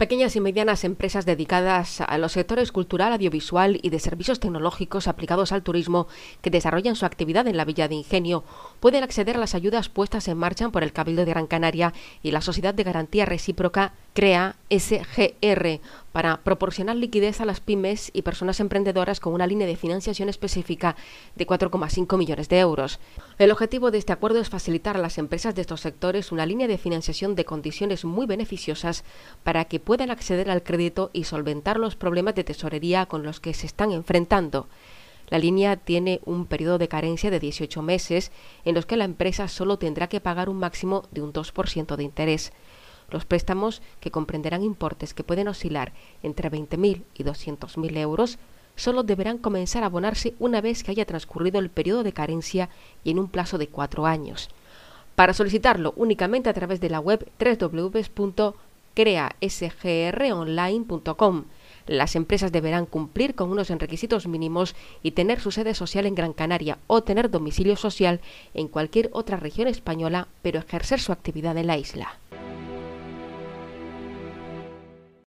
Pequeñas y medianas empresas dedicadas a los sectores cultural, audiovisual y de servicios tecnológicos aplicados al turismo que desarrollan su actividad en la Villa de Ingenio pueden acceder a las ayudas puestas en marcha por el Cabildo de Gran Canaria y la Sociedad de Garantía Recíproca crea SGR para proporcionar liquidez a las pymes y personas emprendedoras con una línea de financiación específica de 4,5 millones de euros. El objetivo de este acuerdo es facilitar a las empresas de estos sectores una línea de financiación de condiciones muy beneficiosas para que puedan acceder al crédito y solventar los problemas de tesorería con los que se están enfrentando. La línea tiene un periodo de carencia de 18 meses en los que la empresa solo tendrá que pagar un máximo de un 2% de interés. Los préstamos, que comprenderán importes que pueden oscilar entre 20.000 y 200.000 euros, solo deberán comenzar a abonarse una vez que haya transcurrido el periodo de carencia y en un plazo de cuatro años. Para solicitarlo únicamente a través de la web www.creasgronline.com. Las empresas deberán cumplir con unos requisitos mínimos y tener su sede social en Gran Canaria o tener domicilio social en cualquier otra región española, pero ejercer su actividad en la isla.